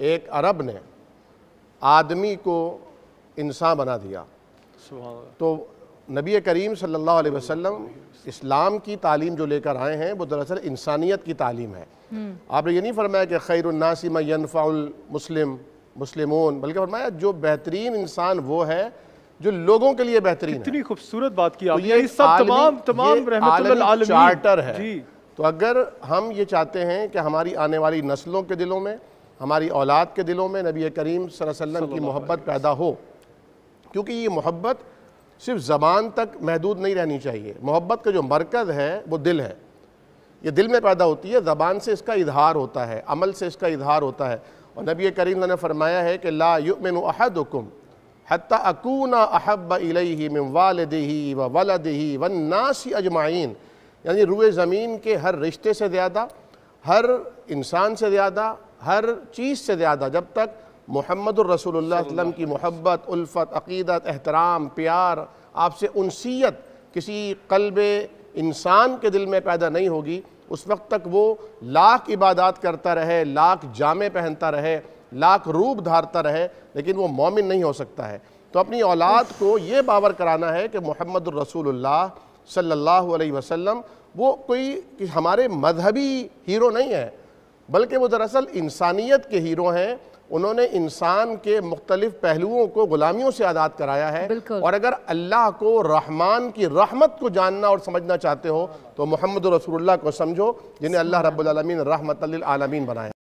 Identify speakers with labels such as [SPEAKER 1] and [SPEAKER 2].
[SPEAKER 1] एक अरब ने आदमी को इंसान बना दिया तो नबी करीम सल्लल्लाहु अलैहि वसल्लम इस्लाम की तालीम जो लेकर आए हैं वो दरअसल इंसानियत की तालीम है हम्म। आपने ये नहीं फरमाया कि खैरनासिम यनफ़ाउल मुस्लिम मुस्लिम बल्कि फरमाया जो बेहतरीन इंसान वो है जो लोगों के लिए बेहतरीन इतनी खूबसूरत बात की तो ये, ये सब तमाम तमाम चार्टर है तो अगर हम ये चाहते हैं कि हमारी आने वाली नस्लों के दिलों में हमारी औलाद के दिलों में नबी करीम वसल्लम की मोहब्बत पैदा हो क्योंकि ये मोहब्बत सिर्फ ज़बान तक महदूद नहीं रहनी चाहिए मोहब्बत का जो मरकज़ है वो दिल है ये दिल में पैदा होती है ज़बान से इसका इजहार होता है अमल से इसका इजहार होता है और नबी करीम ने फरमाया है कि ला युमिन अहदुकुम हत्ता अकूना अहब इलही मिन वालदही व वलदही व नासी अजमाइन यानी रुए ज़मीन के हर रिश्ते से ज़्यादा हर इंसान से ज़्यादा हर चीज़ से ज़्यादा जब तक मोहम्मद रसोलम की मोहब्बत उल्फत अकीदत एहतराम प्यार आपसे उनसीत किसी कल्ब इंसान के दिल में पैदा नहीं होगी उस वक्त तक वो लाख इबादत करता रहे लाख जामे पहनता रहे लाख रूप धारता रहे लेकिन वो मोमिन नहीं हो सकता है तो अपनी औलाद को ये बावर कराना है कि मोहम्मद रसूल सल्लल्लाहु अलैहि वसल्लम वो कोई कि हमारे मजहबी हीरो नहीं है बल्कि वो दरअसल इंसानियत के हीरो हैं उन्होंने इंसान के मुख्तलिफ पहलुओं को ग़ुलामियों से आज़ाद कराया है और अगर अल्लाह को रहमान की रहमत को जानना और समझना चाहते हो तो मोहम्मद रसूलुल्लाह को समझो जिन्हें अल्लाह रब्बुल रहमत आलमीन बनाया